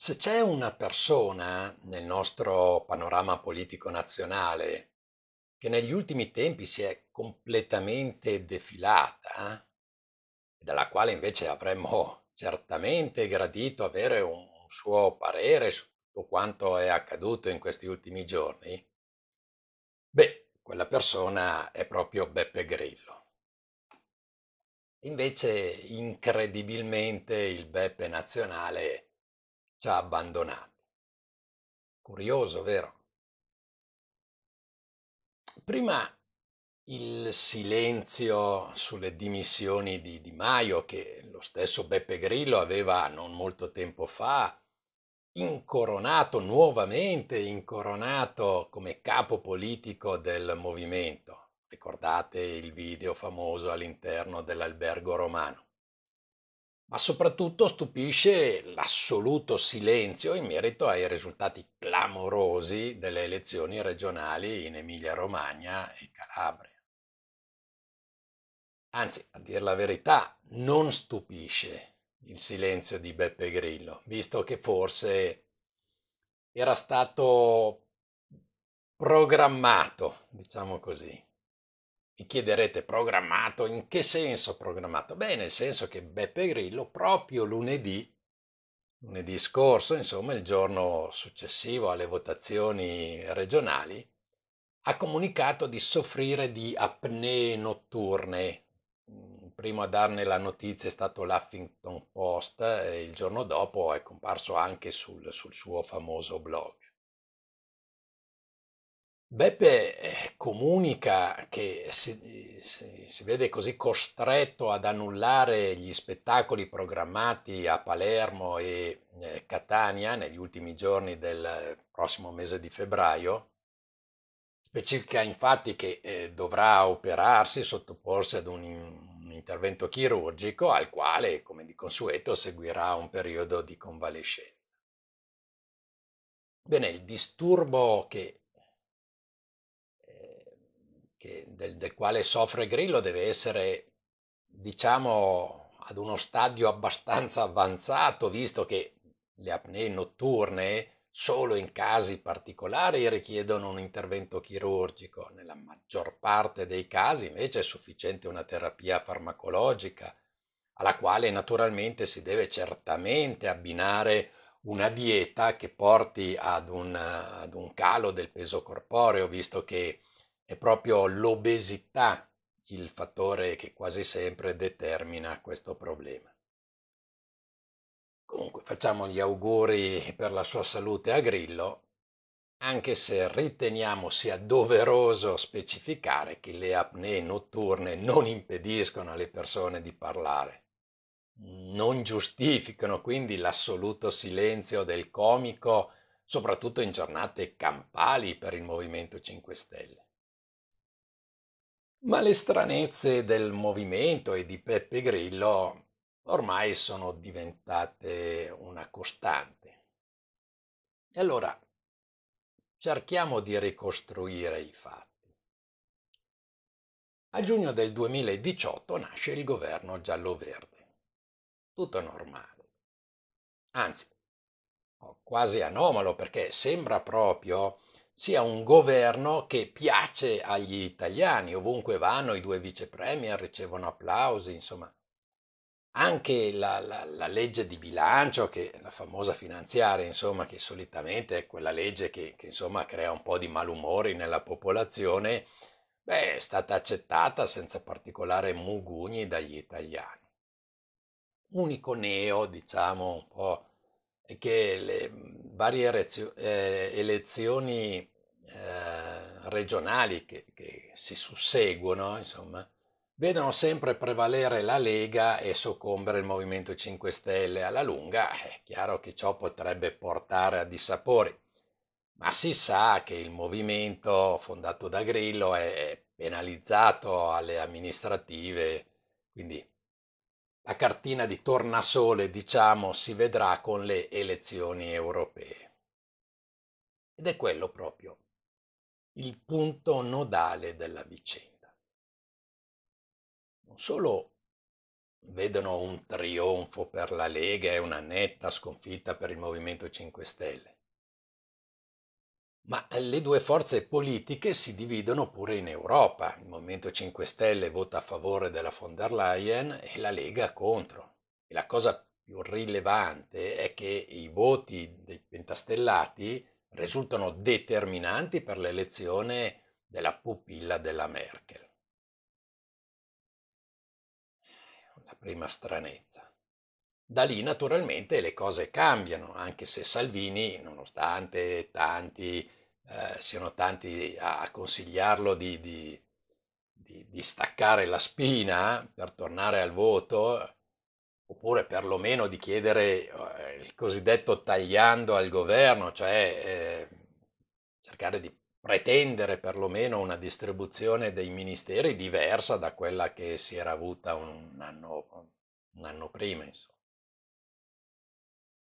Se c'è una persona nel nostro panorama politico nazionale che negli ultimi tempi si è completamente defilata, dalla quale invece avremmo certamente gradito avere un suo parere su tutto quanto è accaduto in questi ultimi giorni, beh, quella persona è proprio Beppe Grillo. Invece, incredibilmente, il Beppe nazionale è ci ha abbandonati. Curioso, vero? Prima il silenzio sulle dimissioni di Di Maio che lo stesso Beppe Grillo aveva non molto tempo fa incoronato nuovamente, incoronato come capo politico del movimento. Ricordate il video famoso all'interno dell'albergo romano ma soprattutto stupisce l'assoluto silenzio in merito ai risultati clamorosi delle elezioni regionali in Emilia-Romagna e Calabria. Anzi, a dire la verità, non stupisce il silenzio di Beppe Grillo, visto che forse era stato programmato, diciamo così, vi chiederete programmato, in che senso programmato? Beh, nel senso che Beppe Grillo proprio lunedì, lunedì scorso, insomma il giorno successivo alle votazioni regionali, ha comunicato di soffrire di apnee notturne. Il mm, primo a darne la notizia è stato l'Huffington Post e il giorno dopo è comparso anche sul, sul suo famoso blog. Beppe eh, comunica che si, si, si, vede così costretto ad annullare gli spettacoli programmati a Palermo e eh, Catania negli ultimi giorni del prossimo mese di febbraio. Specifica infatti che eh, dovrà operarsi, sottoporsi ad un, un intervento chirurgico al quale, come di consueto, seguirà un periodo di convalescenza. Bene, il disturbo che che, del, del quale soffre Grillo deve essere, diciamo, ad uno stadio abbastanza avanzato, visto che le apnee notturne solo in casi particolari richiedono un intervento chirurgico, nella maggior parte dei casi invece è sufficiente una terapia farmacologica, alla quale naturalmente si deve certamente abbinare una dieta che porti ad un, ad un calo del peso corporeo, visto che è proprio l'obesità il fattore che quasi sempre determina questo problema. Comunque facciamo gli auguri per la sua salute a Grillo, anche se riteniamo sia doveroso specificare che le apnee notturne non impediscono alle persone di parlare. Non giustificano quindi l'assoluto silenzio del comico, soprattutto in giornate campali per il Movimento 5 Stelle. Ma le stranezze del movimento e di Peppe Grillo ormai sono diventate una costante. E allora cerchiamo di ricostruire i fatti. A giugno del 2018 nasce il governo giallo-verde. Tutto normale. Anzi, oh, quasi anomalo perché sembra proprio sia un governo che piace agli italiani, ovunque vanno i due vice premier ricevono applausi, insomma. Anche la, la, la legge di bilancio, che la famosa finanziaria, insomma, che solitamente è quella legge che, che insomma, crea un po' di malumori nella popolazione, beh, è stata accettata senza particolare mugugni dagli italiani. Unico neo, diciamo, un po' che le mhmm, varie rezio, eh, elezioni eh, regionali che, che, si susseguono, insomma, vedono sempre prevalere la Lega e soccombere il Movimento 5 Stelle alla lunga, è chiaro che ciò potrebbe portare a dissapori, ma si sa che il movimento fondato da Grillo è penalizzato alle amministrative, quindi la cartina di tornasole, diciamo, si vedrà con le elezioni europee. Ed è quello proprio il punto nodale della vicenda. Non solo vedono un trionfo per la Lega e una netta sconfitta per il Movimento 5 Stelle, ma le due forze politiche si dividono pure in Europa. Il Movimento 5 Stelle vota a favore della von der Leyen e la Lega contro. E la cosa più rilevante è che i voti dei pentastellati risultano determinanti per l'elezione della pupilla della Merkel. La prima stranezza. Da lì naturalmente le cose cambiano, anche se Salvini, nonostante tanti, eh, siano tanti a, consigliarlo di, di, di, di, staccare la spina per tornare al voto, oppure perlomeno di chiedere eh, il cosiddetto tagliando al governo, cioè eh, cercare di pretendere perlomeno una distribuzione dei ministeri diversa da quella che si era avuta un anno, un anno prima. Insomma.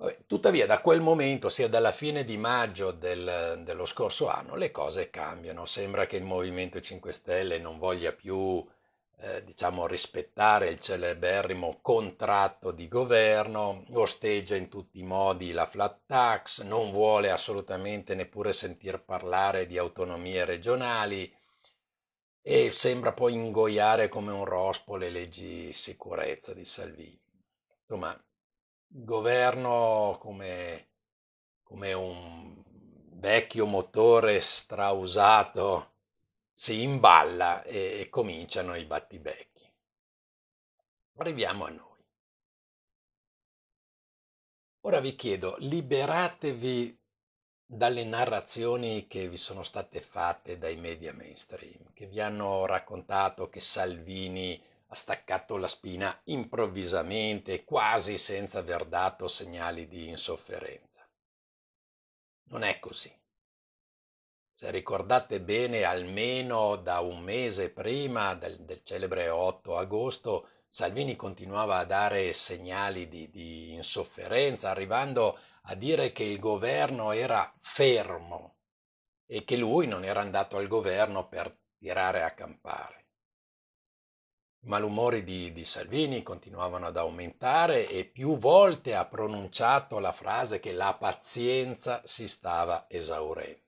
Vabbè, tuttavia da quel momento, sia dalla fine di maggio del, dello scorso anno, le cose cambiano. Sembra che il Movimento 5 Stelle non voglia più eh, diciamo, rispettare il celeberrimo contratto di governo, osteggia in tutti i modi la flat tax, non vuole assolutamente neppure sentir parlare di autonomie regionali e sembra poi ingoiare come un rospo le leggi sicurezza di Salvini. Insomma, governo come, come un vecchio motore strausato si imballa e, e cominciano i battibecchi. Arriviamo a noi. Ora vi chiedo, liberatevi dalle narrazioni che vi sono state fatte dai media mainstream, che vi hanno raccontato che Salvini ha staccato la spina improvvisamente, quasi senza aver dato segnali di insofferenza. Non è così. Se ricordate bene, almeno da un mese prima del, del celebre 8 agosto, Salvini continuava a dare segnali di, di insofferenza, arrivando a dire che il governo era fermo e che lui non era andato al governo per tirare a campare. I malumori di, di, Salvini continuavano ad aumentare e più volte ha pronunciato la frase che la pazienza si stava esaurendo.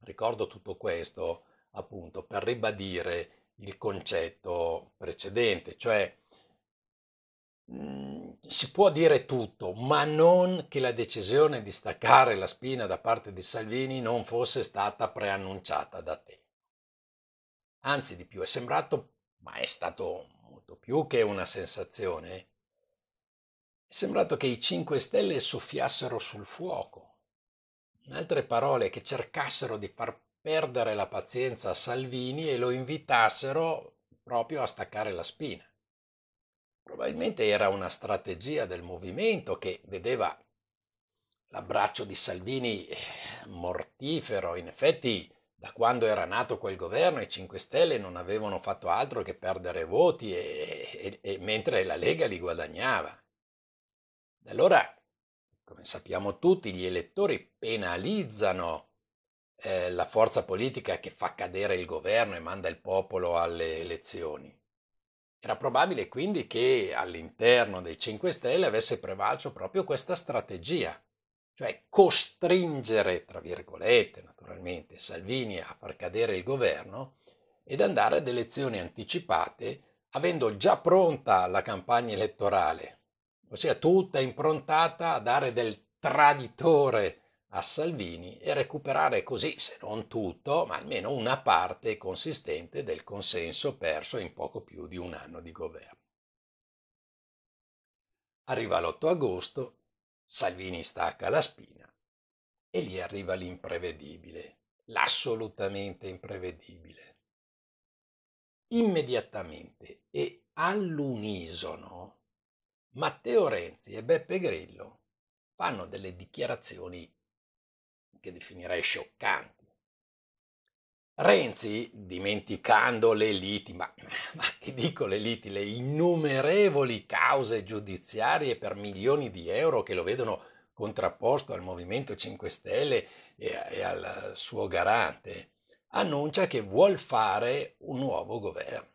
Ricordo tutto questo appunto per ribadire il concetto precedente, cioè mm, si può dire tutto, ma non che la decisione di staccare la spina da parte di Salvini non fosse stata preannunciata da te. Anzi di più, è sembrato ma è stato molto più che una sensazione. Eh. È sembrato che i 5 Stelle soffiassero sul fuoco. In altre parole, che cercassero di far perdere la pazienza a Salvini e lo invitassero proprio a staccare la spina. Probabilmente era una strategia del movimento che vedeva l'abbraccio di Salvini eh, mortifero. In effetti da quando era nato quel governo i 5 Stelle non avevano fatto altro che perdere voti e, e, e mentre la Lega li guadagnava. Allora, come sappiamo tutti, gli elettori penalizzano eh, la forza politica che fa cadere il governo e manda il popolo alle elezioni. Era probabile quindi che all'interno dei 5 Stelle avesse prevalso proprio questa strategia cioè costringere, tra virgolette, naturalmente, Salvini a far cadere il governo ed andare ad elezioni anticipate avendo già pronta la campagna elettorale, ossia tutta improntata a dare del traditore a Salvini e recuperare così, se non tutto, ma almeno una parte consistente del consenso perso in poco più di un anno di governo. Arriva l'8 agosto Salvini stacca la spina e lì arriva l'imprevedibile, l'assolutamente imprevedibile. Immediatamente e all'unisono Matteo Renzi e Beppe Grillo fanno delle dichiarazioni che definirei scioccanti Renzi, dimenticando le liti, ma, ma, che dico le liti, le innumerevoli cause giudiziarie per milioni di euro che lo vedono contrapposto al Movimento 5 Stelle e, e al suo garante, annuncia che vuol fare un nuovo governo.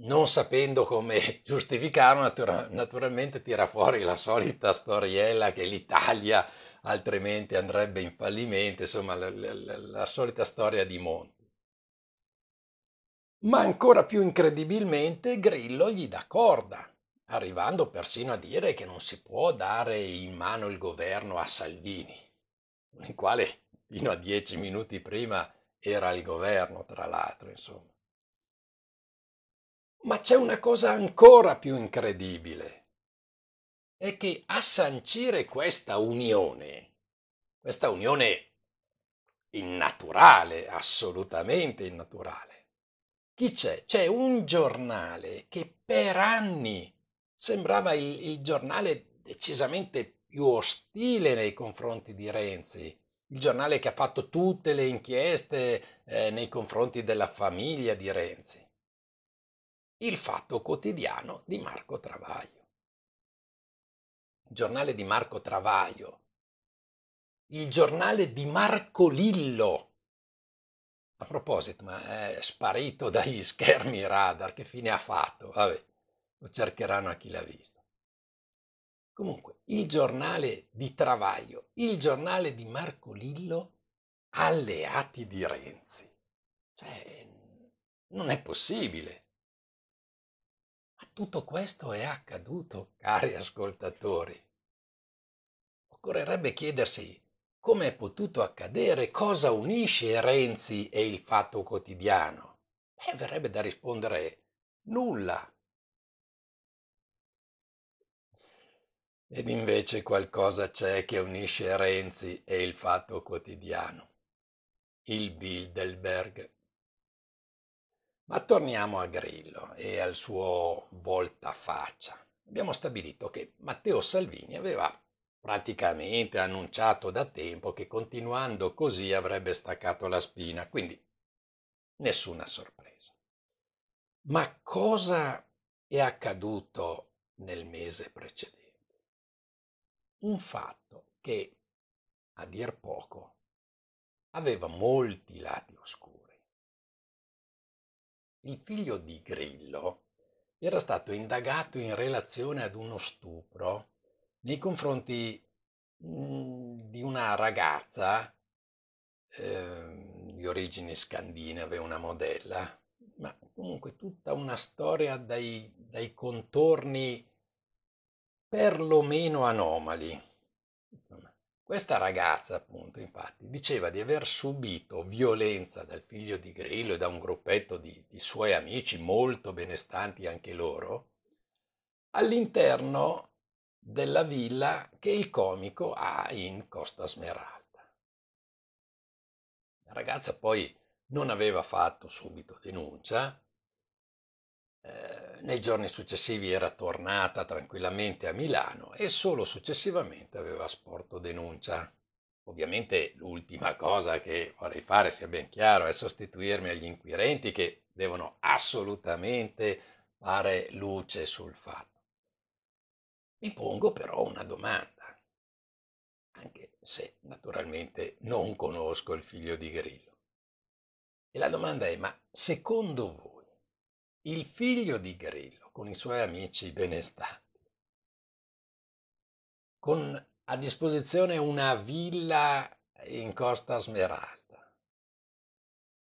Non sapendo come giustificarlo, natura, naturalmente tira fuori la solita storiella che l'Italia altrimenti andrebbe in fallimento, insomma la, la, la solita storia di Monti. Ma ancora più incredibilmente Grillo gli dà corda, arrivando persino a dire che non si può dare in mano il governo a Salvini, il quale fino a dieci minuti prima era il governo, tra l'altro, insomma. Ma c'è una cosa ancora più incredibile, è che a sancire questa unione, questa unione innaturale, assolutamente innaturale, chi c'è? C'è un giornale che per anni sembrava il, il giornale decisamente più ostile nei confronti di Renzi, il giornale che ha fatto tutte le inchieste eh, nei confronti della famiglia di Renzi. Il Fatto Quotidiano di Marco Travaglio giornale di Marco Travaglio, il giornale di Marco Lillo. A proposito, ma è sparito dagli schermi radar, che fine ha fatto? Vabbè, lo cercheranno a chi l'ha visto. Comunque, il giornale di Travaglio, il giornale di Marco Lillo, alleati di Renzi. Cioè, non è possibile. Ma tutto questo è accaduto, cari ascoltatori. Occorrerebbe chiedersi come è potuto accadere, cosa unisce Renzi e il fatto quotidiano. E eh, verrebbe da rispondere nulla. Ed invece qualcosa c'è che unisce Renzi e il fatto quotidiano. Il Bilderberg. Ma torniamo a Grillo e al suo voltafaccia. Abbiamo stabilito che Matteo Salvini aveva praticamente annunciato da tempo che continuando così avrebbe staccato la spina, quindi nessuna sorpresa. Ma cosa è accaduto nel mese precedente? Un fatto che, a dir poco, aveva molti lati oscuri il figlio di Grillo era stato indagato in relazione ad uno stupro nei confronti mm, di una ragazza eh, di origini scandinave, una modella, ma comunque tutta una storia dai, dai contorni perlomeno anomali. Questa ragazza, appunto, infatti, diceva di aver subito violenza dal figlio di Grillo e da un gruppetto di, di suoi amici molto benestanti anche loro, all'interno della villa che il comico ha in Costa Smeralda. La ragazza poi non aveva fatto subito denuncia, eh, nei giorni successivi era tornata tranquillamente a Milano e solo successivamente aveva sporto denuncia. Ovviamente l'ultima cosa che vorrei fare, sia ben chiaro, è sostituirmi agli inquirenti che devono assolutamente fare luce sul fatto. Mi pongo però una domanda, anche se naturalmente non conosco il figlio di Grillo. E la domanda è, ma secondo voi, il figlio di Grillo con i suoi amici benestanti, con a disposizione una villa in Costa Smeralda,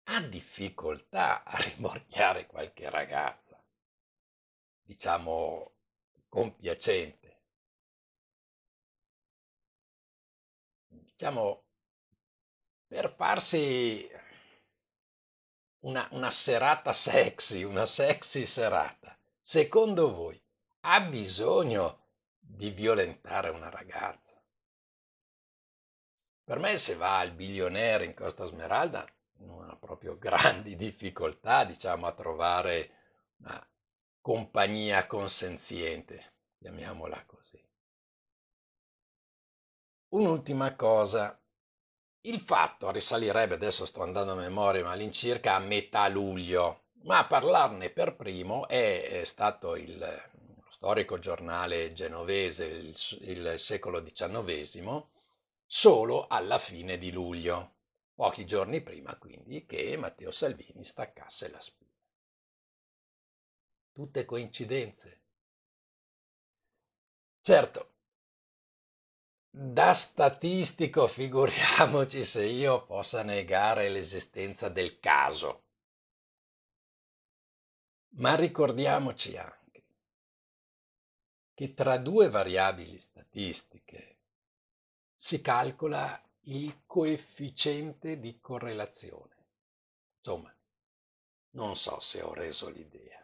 ha difficoltà a rimorchiare qualche ragazza, diciamo compiacente. Diciamo, per farsi una, una serata sexy, una sexy serata, secondo voi ha bisogno di violentare una ragazza? Per me se va al bilionaire in Costa Smeralda non ha proprio grandi difficoltà, diciamo, a trovare una compagnia consenziente, chiamiamola così. Un'ultima cosa il fatto risalirebbe, adesso sto andando a memoria, ma all'incirca a metà luglio, ma a parlarne per primo è, è eh, stato il, eh, lo storico giornale genovese, il, il secolo XIX, solo alla fine di luglio, pochi giorni prima quindi che Matteo Salvini staccasse la spina. Tutte coincidenze. Certo, da statistico figuriamoci se io possa negare l'esistenza del caso. Ma ricordiamoci anche che tra due variabili statistiche si calcola il coefficiente di correlazione. Insomma, non so se ho reso l'idea.